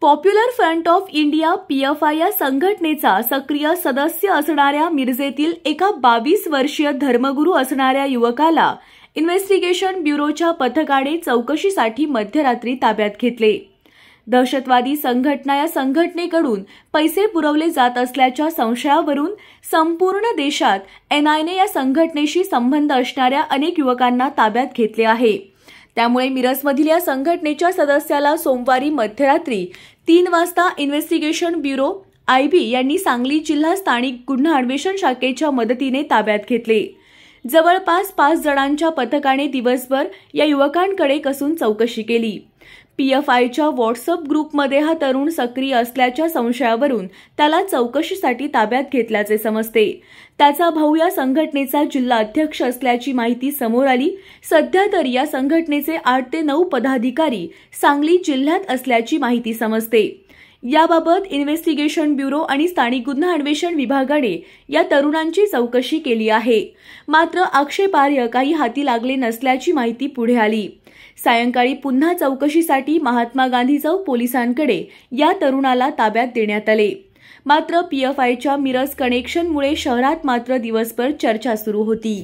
popular front of India PFI या संघटनेचा सक्रिय सदस्य असणाऱ्या मिरजेतील एका बावीस वर्षीय धर्मगुरू असणाऱ्या युवकाला इन्व्हेस्टिगेशन ब्युरोच्या पथकाने चौकशीसाठी मध्यरात्री ताब्यात घेतले दहशतवादी संघटना या संघटनेकडून पैसे पुरवले जात असल्याच्या संशयावरून संपूर्ण देशात एनआयने या संघटनेशी संबंध असणाऱ्या अनेक युवकांना ताब्यात घेतले आहे त्यामुळे मिरजमधील या संघटनेच्या सदस्याला सोमवारी मध्यरात्री तीन वाजता इन्व्हेस्टिगेशन ब्युरो आयबी यांनी सांगली जिल्हा स्थानिक गुन्हा अन्वेषण शाखेच्या मदतीने ताब्यात घेतले जवळपास पाच जणांच्या पथकाने दिवसभर या युवकांकडे कसून चौकशी केली आयच्या व्हॉट्सअप ग्रुपमध्ये हा तरुण सक्रिय असल्याच्या संशयावरून त्याला चौकशीसाठी ताब्यात घेतल्याचे समजते त्याचा भाऊ या संघटनेचा जिल्हा अध्यक्ष असल्याची माहिती समोर आली सध्या तरी या संघटनेचे आठ ते नऊ पदाधिकारी सांगली जिल्ह्यात असल्याची माहिती समजते याबाबत इन्व्हेस्टिगेशन ब्युरो आणि स्थानिक गुन्हा अन्वेषण विभागाने या तरुणांची चौकशी केली आहे मात्र आक्षेपार्ह काही हाती लागले नसल्याची माहिती पुढे आली सायंकाळी पुन्हा चौकशीसाठी महात्मा गांधी चौक पोलिसांकडे या तरुणाला ताब्यात देण्यात आले मात्र पीएफआयच्या मिरज कनेक्शनमुळे शहरात मात्र दिवसभर चर्चा सुरू होती